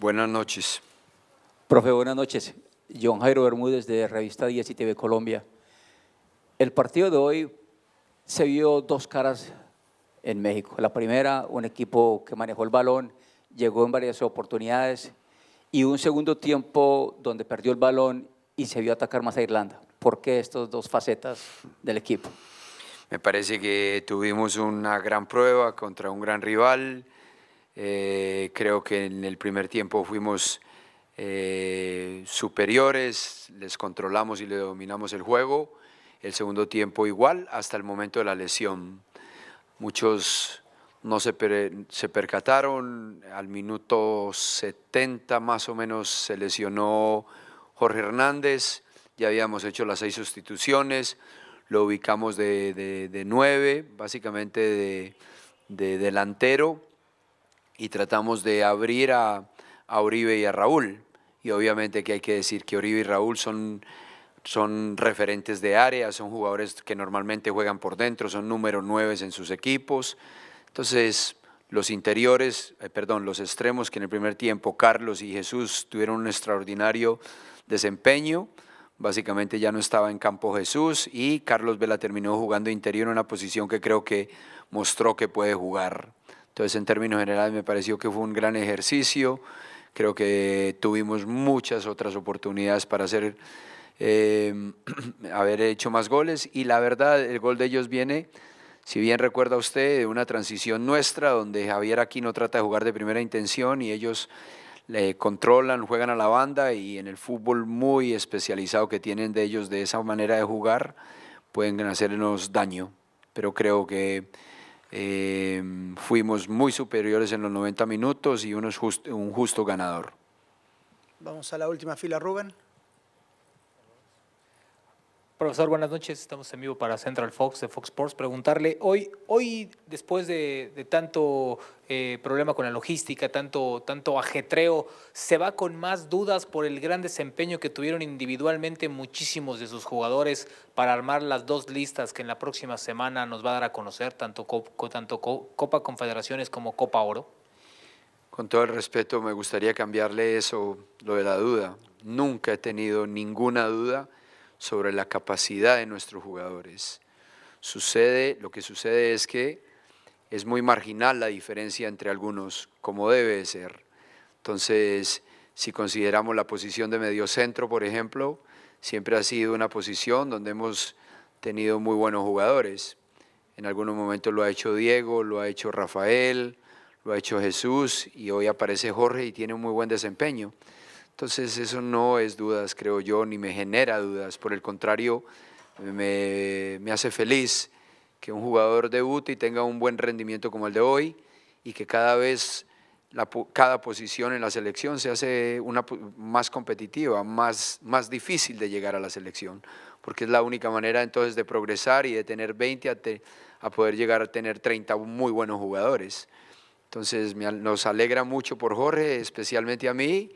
Buenas noches. Profe, buenas noches. John Jairo Bermúdez de Revista 10 y TV Colombia. El partido de hoy se vio dos caras en México. La primera, un equipo que manejó el balón, llegó en varias oportunidades y un segundo tiempo donde perdió el balón y se vio atacar más a Irlanda. ¿Por qué estas dos facetas del equipo? Me parece que tuvimos una gran prueba contra un gran rival, eh, creo que en el primer tiempo fuimos eh, superiores, les controlamos y le dominamos el juego. El segundo tiempo igual, hasta el momento de la lesión. Muchos no se, percataron, al minuto 70 más o menos se lesionó Jorge Hernández, ya habíamos hecho las seis sustituciones, lo ubicamos de, nueve, básicamente de delantero y tratamos de abrir a, a Oribe y a Raúl. Y obviamente que hay que decir que Oribe y Raúl son, son referentes de área, son jugadores que normalmente juegan por dentro, son número nueve en sus equipos. Entonces, los interiores, eh, perdón, los extremos que en el primer tiempo Carlos y Jesús tuvieron un extraordinario desempeño. Básicamente ya no estaba en campo Jesús y Carlos Vela terminó jugando interior en una posición que creo que mostró que puede jugar entonces, en términos generales, me pareció que fue un gran ejercicio. Creo que tuvimos muchas otras oportunidades para hacer, eh, haber hecho más goles. Y la verdad, el gol de ellos viene, si bien recuerda usted, de una transición nuestra donde Javier Aquino trata de jugar de primera intención y ellos le controlan, juegan a la banda y en el fútbol muy especializado que tienen de ellos, de esa manera de jugar, pueden hacernos daño. Pero creo que Em, fuimos muy superiores en los 90 minutos y un justo ganador. Vamos a la última fila, Rubén. Profesor, buenas noches. Estamos en vivo para Central Fox de Fox Sports. Preguntarle, hoy, hoy después de, tanto eh, problema con la logística, tanto, tanto ajetreo, ¿se va con más dudas por el gran desempeño que tuvieron individualmente muchísimos de sus jugadores para armar las dos listas que en la próxima semana nos va a dar a conocer, tanto, tanto Copa Confederaciones como Copa Oro? Con todo el respeto, me gustaría cambiarle eso, lo de la duda. Nunca he tenido ninguna duda sobre la capacidad de nuestros jugadores. Sucede, lo que sucede es que es muy marginal la diferencia entre algunos, como debe ser. Entonces, si consideramos la posición de mediocentro, por ejemplo, siempre ha sido una posición donde hemos tenido muy buenos jugadores. En algunos momentos lo ha hecho Diego, lo ha hecho Rafael, lo ha hecho Jesús y hoy aparece Jorge y tiene un muy buen desempeño. Entonces eso no es dudas, creo yo, ni me genera dudas. Por el contrario, me, hace feliz que un jugador debute y tenga un buen rendimiento como el de hoy y que cada vez cada posición en la selección se hace una, más competitiva, más, más difícil de llegar a la selección, porque es la única manera entonces de progresar y de tener 20 a, poder llegar a tener 30 muy buenos jugadores. Entonces nos alegra mucho por Jorge, especialmente a mí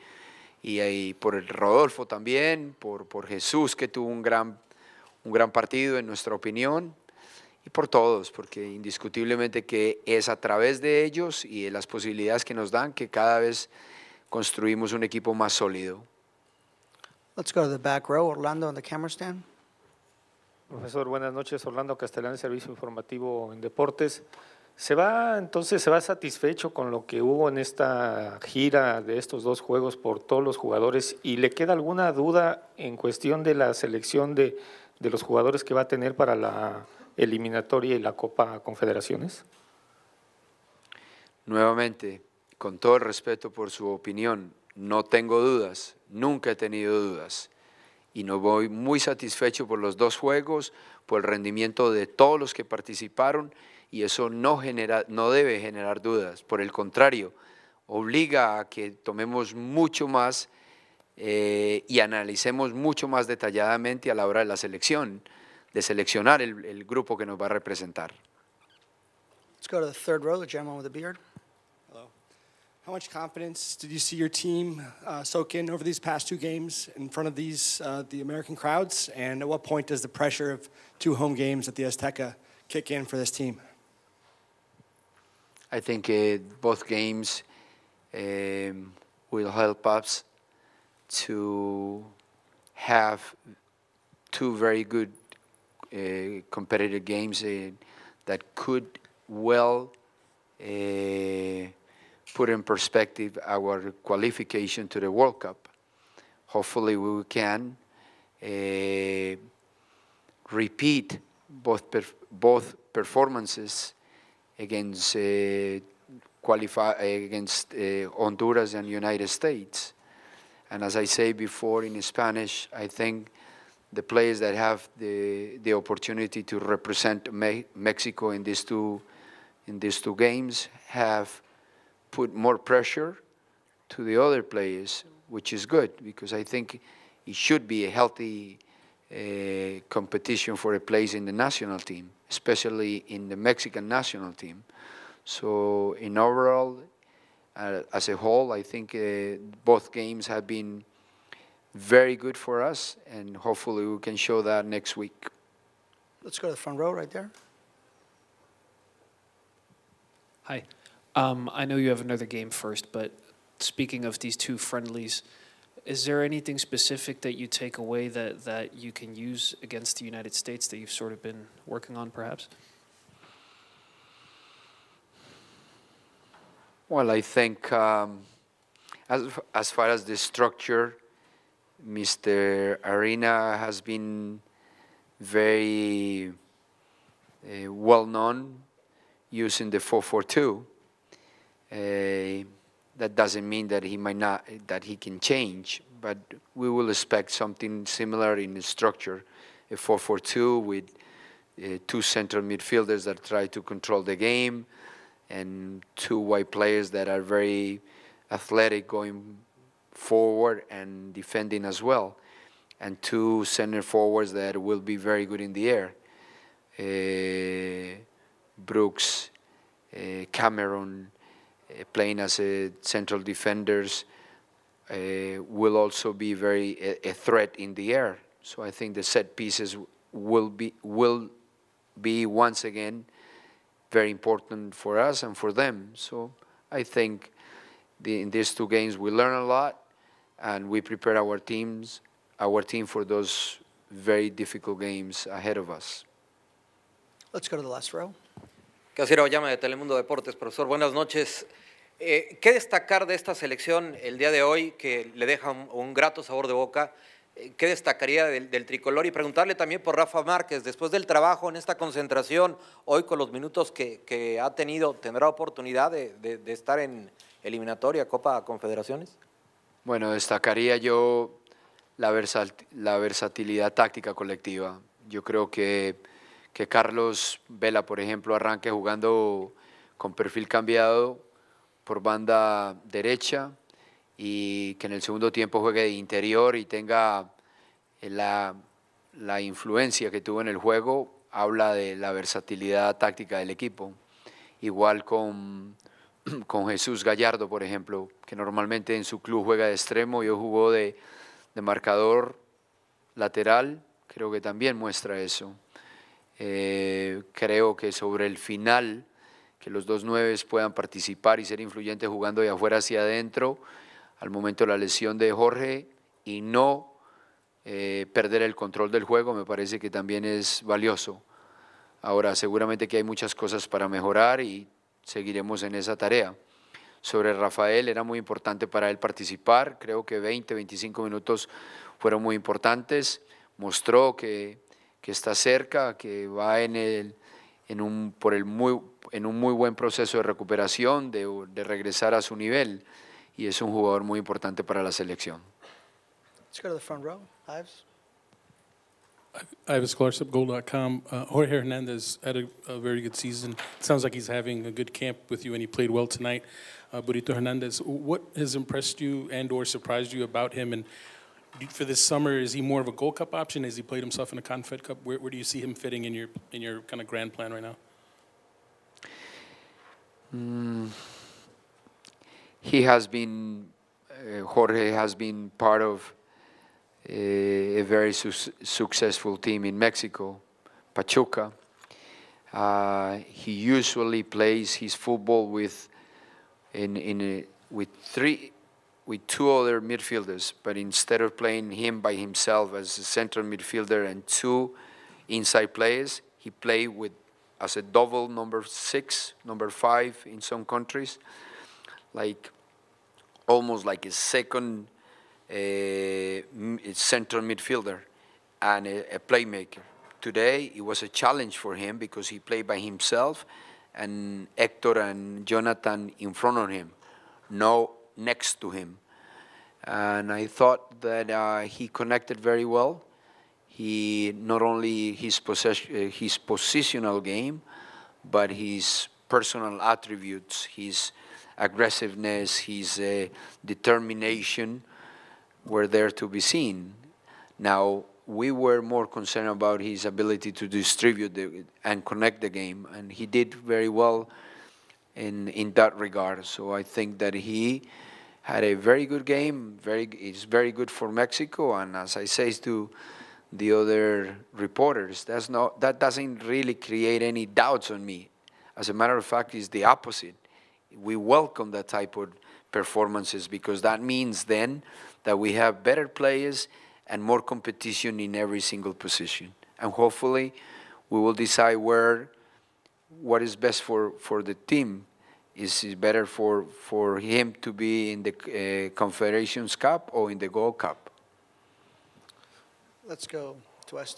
y, ahí por el Rodolfo también, por, por Jesús que tuvo un gran, un gran partido en nuestra opinión y por todos, porque indiscutiblemente que es a través de ellos y de las posibilidades que nos dan que cada vez construimos un equipo más sólido. Let's go to the back row, Orlando on the camera Profesor, buenas noches. Orlando Castellán, Servicio Informativo en Deportes. Se va, entonces se va satisfecho con lo que hubo en esta gira de estos dos juegos por todos los jugadores y le queda alguna duda en cuestión de la selección de, los jugadores que va a tener para la eliminatoria y la Copa Confederaciones. Nuevamente, con todo el respeto por su opinión, no tengo dudas, nunca he tenido dudas y no voy muy satisfecho por los dos juegos, por el rendimiento de todos los que participaron y eso no, genera, no debe generar dudas. Por el contrario, obliga a que tomemos mucho más eh, y analicemos mucho más detalladamente a la hora de la selección, de seleccionar el, el grupo que nos va a representar. Let's go to the third row, the gentleman with the beard. Hello. How much confidence did you see your team uh, soak in over these past two games in front of these uh, the American crowds? And at what point does the pressure of two home games at the Azteca kick in for this team? I think uh, both games um, will help us to have two very good uh, competitive games uh, that could well uh, put in perspective our qualification to the World Cup. Hopefully we can uh, repeat both, perf both performances against eh, qualify eh, against eh, Honduras and United States. And as I say before in Spanish, I think the players that have the the opportunity to represent Me Mexico in these two in these two games have put more pressure to the other players, which is good because I think it should be a healthy uh, competition for a place in the national team especially in the Mexican national team. So in overall, uh, as a whole, I think uh, both games have been very good for us, and hopefully we can show that next week. Let's go to the front row right there. Hi. Um, I know you have another game first, but speaking of these two friendlies, is there anything specific that you take away that, that you can use against the United States that you've sort of been working on, perhaps? Well, I think um, as, as far as the structure, Mr. Arena has been very uh, eh, well known using the 442. Uh, eh, that doesn't mean that he might not that he can change, but we will expect something similar in the structure, a 4-4-2 with uh, two central midfielders that try to control the game, and two wide players that are very athletic going forward and defending as well, and two center forwards that will be very good in the air. Uh, Brooks, uh, Cameron, uh, playing as a central defenders uh, will also be very a, a threat in the air. So I think the set pieces will be will be once again very important for us and for them. So I think the, in these two games we learn a lot and we prepare our teams, our team for those very difficult games ahead of us. Let's go to the last row. Casira Ollama de Telemundo Deportes. Profesor, buenas noches. Eh, ¿Qué destacar de esta selección el día de hoy que le deja un, grato sabor de boca? Eh, ¿Qué destacaría del, tricolor? Y preguntarle también por Rafa Márquez, después del trabajo en esta concentración, hoy con los minutos que, ha tenido, ¿tendrá oportunidad de, estar en eliminatoria Copa Confederaciones? Bueno, destacaría yo la versatilidad táctica colectiva. Yo creo que que Carlos Vela, por ejemplo, arranque jugando con perfil cambiado por banda derecha y que en el segundo tiempo juegue de interior y tenga eh, la, influencia que tuvo en el juego, habla de la versatilidad táctica del equipo. Igual con, Jesús Gallardo, por ejemplo, que normalmente en su club juega de extremo, y hoy jugó de marcador lateral, creo que también muestra eso. Eh, creo que sobre el final, que los dos nueves puedan participar y ser influyentes jugando de afuera hacia adentro, al momento de la lesión de Jorge y no eh, perder el control del juego, me parece que también es valioso. Ahora, seguramente que hay muchas cosas para mejorar y seguiremos en esa tarea. Sobre Rafael, era muy importante para él participar, creo que 20, 25 minutos fueron muy importantes, mostró que que está cerca, que va en, el, en, un, por el muy, en un muy buen proceso de recuperación, de, de regresar a su nivel, y es un jugador muy importante para la selección. Let's go to the front row. Ives. Ives uh, Jorge Hernández had a, very good season. Sounds like he's having a good camp with you, and he played well tonight. Uh, Burrito Hernandez, what has impressed you and or surprised you about him, and for this summer, is he more of a Gold Cup option? Has he played himself in a Confed Cup? Where, where do you see him fitting in your in your kind of grand plan right now? Mm, he has been uh, Jorge has been part of a, uh, a very su successful team in Mexico, Pachuca. Uh, he usually plays his football with in in a, with three with two other midfielders, but instead of playing him by himself as a central midfielder and two inside players, he played with as a double number six, number five in some countries, like almost like a second uh, central midfielder and a, a playmaker. Today it was a challenge for him because he played by himself, and Hector and Jonathan in front of him. No next to him. And I thought that uh, he connected very well. He not only his, possess uh, his positional game, but his personal attributes, his aggressiveness, his uh, determination were there to be seen. Now, we were more concerned about his ability to distribute the, and connect the game, and he did very well in, in that regard. So I think that he had a very good game. Very, it's very good for Mexico. And as I say to the other reporters, that's not, that doesn't really create any doubts on me. As a matter of fact, it's the opposite. We welcome that type of performances because that means then that we have better players and more competition in every single position. And hopefully, we will decide where what is best for, for the team. Is it better for, for him to be in the eh, Confederations Cup or in the Gold Cup? Let's go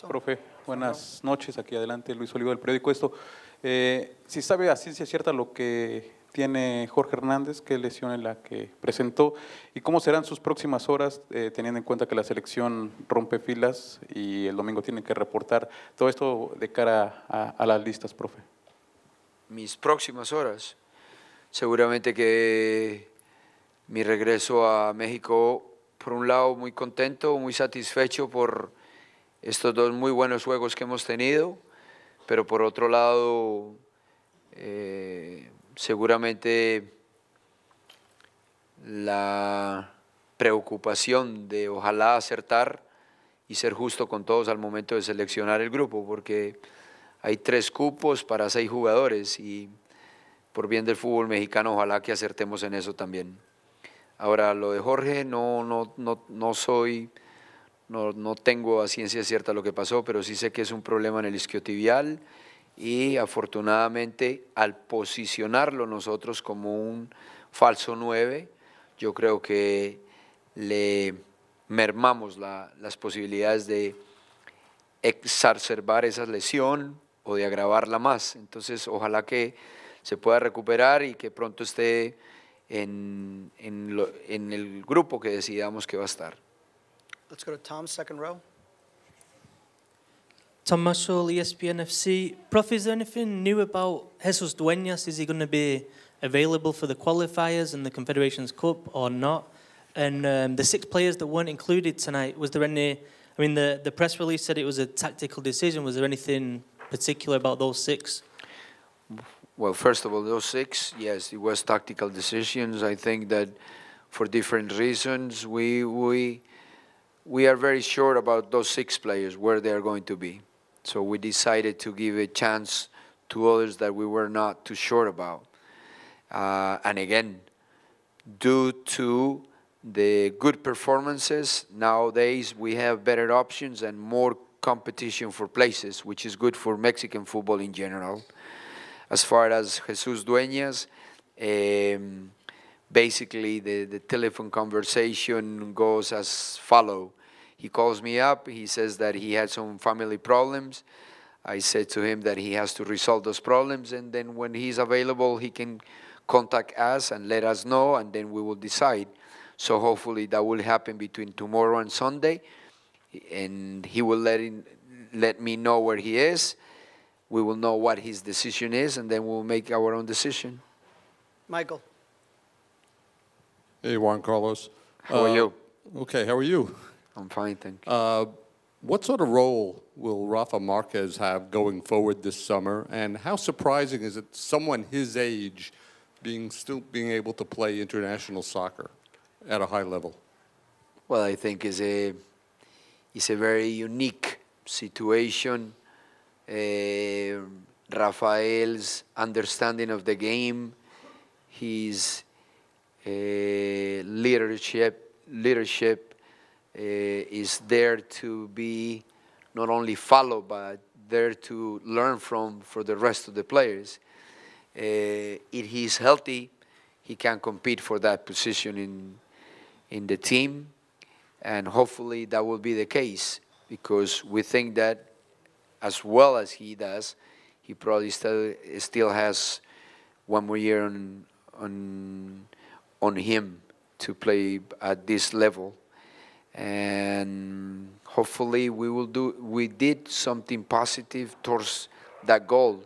Profe, buenas noches. Aquí adelante Luis Olivo del periódico Esto. Eh, si sabe a ciencia cierta lo que tiene Jorge Hernández, qué lesión es la que presentó y cómo serán sus próximas horas, eh, teniendo en cuenta que la selección rompe filas y el domingo tiene que reportar todo esto de cara a, a las listas, profe. Mis próximas horas. Seguramente que mi regreso a México, por un lado muy contento, muy satisfecho por estos dos muy buenos juegos que hemos tenido, pero por otro lado eh, seguramente la preocupación de ojalá acertar y ser justo con todos al momento de seleccionar el grupo, porque hay tres cupos para seis jugadores y por bien del fútbol mexicano, ojalá que acertemos en eso también. Ahora, lo de Jorge, no, no, no, soy, no, tengo a ciencia cierta lo que pasó, pero sí sé que es un problema en el isquiotibial y afortunadamente al posicionarlo nosotros como un falso 9, yo creo que le mermamos las posibilidades de exacerbar esa lesión o de agravarla más. Entonces, ojalá que se pueda recuperar y que pronto esté en, en, lo, en el grupo que decidamos que va a estar. Let's go to Tom, second row. Tom Marshall, ESPN FC. Prof, is there anything new about Jesus Duenas? Is he going to be available for the qualifiers and the Confederations Cup or not? And um, the six players that weren't included tonight, was there any? I mean, the, the press release said it was a tactical decision. Was there anything particular about those six? Well, first of all, those six, yes, it was tactical decisions. I think that for different reasons, we, we, we are very sure about those six players, where they are going to be. So we decided to give a chance to others that we were not too sure about. Uh, and again, due to the good performances, nowadays we have better options and more competition for places, which is good for Mexican football in general as far as Jesus Dueñas, um, basically the, the telephone conversation goes as follow. He calls me up. He says that he had some family problems. I said to him that he has to resolve those problems, and then when he's available, he can contact us and let us know, and then we will decide. So hopefully that will happen between tomorrow and Sunday, and he will let in, let me know where he is, we will know what his decision is, and then we'll make our own decision. Michael. Hey, Juan Carlos. How uh, are you? Uh, okay, how are you? I'm fine, thank you. Uh, what sort of role will Rafa Marquez have going forward this summer, and how surprising is it someone his age being still being able to play international soccer at a high level? Well, I think it's a it's a very unique situation Eh, Rafael's understanding of the game, his uh, leadership, leadership uh, is there to be not only followed, but there to learn from for the rest of the players. if he's healthy, he can compete for that position in, in the team. And hopefully that will be the case because we think that as well as he does, he probably still still has one more year on on on him to play at this level, and hopefully we will do. We did something positive towards that goal,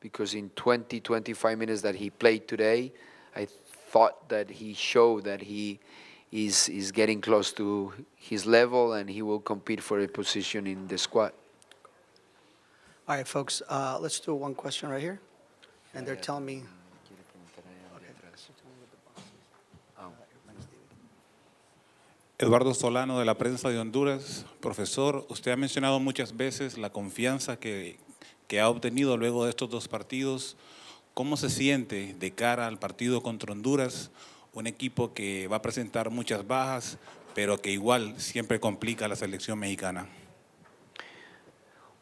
because in 20 25 minutes that he played today, I thought that he showed that he is is getting close to his level and he will compete for a position in the squad. All folks, uh, let's do one question right here. And they're telling me. Eduardo Solano de la prensa de Honduras. Profesor, usted ha mencionado muchas veces la confianza que, que ha obtenido luego de estos dos partidos. ¿Cómo se siente de cara al partido contra Honduras? Un equipo que va a presentar muchas bajas, pero que igual siempre complica a la selección mexicana.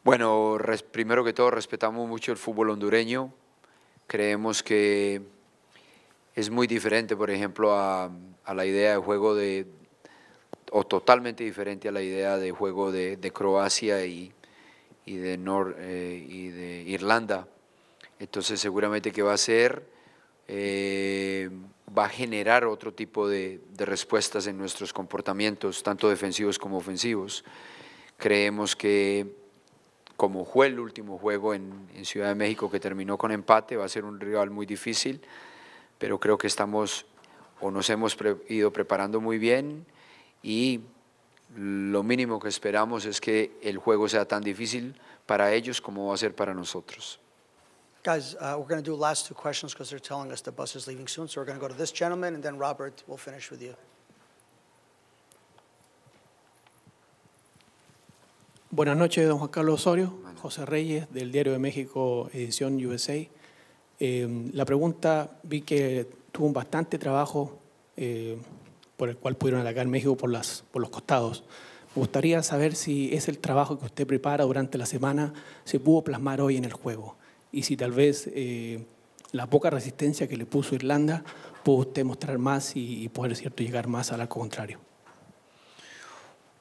Bueno, primero que todo respetamos mucho el fútbol hondureño. Creemos que es muy diferente, por ejemplo, a, la idea de juego de, o totalmente diferente a la idea de juego de, Croacia y, de Nor, eh, y Irlanda. Entonces seguramente que va a ser, eh, va a generar otro tipo de, de respuestas en nuestros comportamientos, tanto defensivos como ofensivos. Creemos que como fue el último juego en, en, Ciudad de México que terminó con empate, va a ser un rival muy difícil, pero creo que estamos o nos hemos ido preparando muy bien y lo mínimo que esperamos es que el juego sea tan difícil para ellos como va a ser para nosotros. Guys, uh, we're going to do last two questions because they're telling us the bus is leaving soon, so we're going to go to this gentleman and then Robert will finish with you. Buenas noches, don Juan Carlos Osorio, José Reyes, del Diario de México, edición USA. Em, la pregunta, vi que tuvo un bastante trabajo eh, por el cual pudieron atacar México por, las, por los costados. Me gustaría saber si es el trabajo que usted prepara durante la semana se pudo plasmar hoy en el juego y si tal vez eh, la poca resistencia que le puso Irlanda pudo usted mostrar más y, poder cierto, llegar más al arco contrario.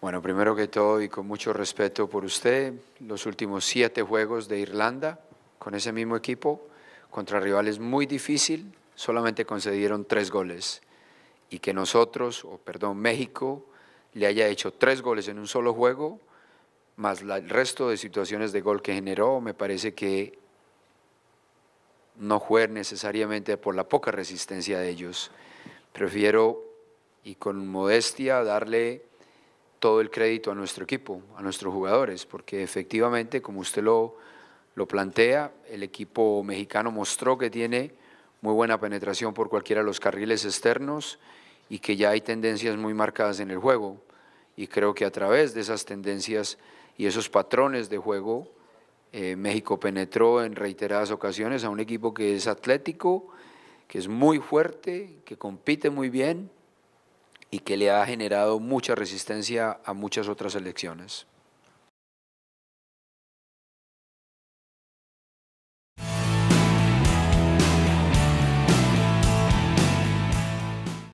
Bueno, primero que todo y con mucho respeto por usted, los últimos siete juegos de Irlanda con ese mismo equipo contra rivales muy difícil, solamente concedieron tres goles y que nosotros, o perdón, México le haya hecho tres goles en un solo juego, más el resto de situaciones de gol que generó, me parece que no fue necesariamente por la poca resistencia de ellos. Prefiero y con modestia darle todo el crédito a nuestro equipo, a nuestros jugadores, porque efectivamente, como usted lo, lo plantea, el equipo mexicano mostró que tiene muy buena penetración por cualquiera de los carriles externos y que ya hay tendencias muy marcadas en el juego. Y creo que a través de esas tendencias y esos patrones de juego, eh, México penetró en reiteradas ocasiones a un equipo que es atlético, que es muy fuerte, que compite muy bien y que le ha generado mucha resistencia a muchas otras elecciones.